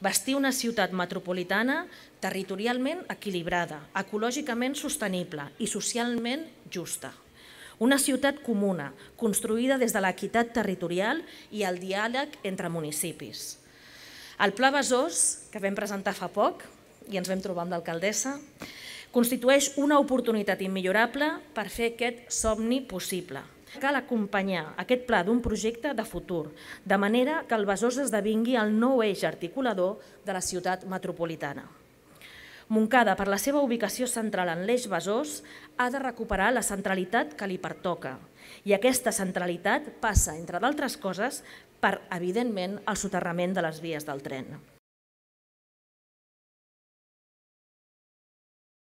Vestir una ciutat metropolitana territorialment equilibrada, ecològicament sostenible i socialment justa. Una ciutat comuna, construïda des de l'equitat territorial i el diàleg entre municipis. El Pla Besòs, que vam presentar fa poc, i ens vam trobar amb l'alcaldessa, constitueix una oportunitat immillorable per fer aquest somni possible, Cal acompanyar aquest pla d'un projecte de futur, de manera que el Besòs esdevingui el nou eix articulador de la ciutat metropolitana. Montcada, per la seva ubicació central en l'eix Besòs, ha de recuperar la centralitat que li pertoca. I aquesta centralitat passa, entre d'altres coses, per, evidentment, el soterrament de les vies del tren.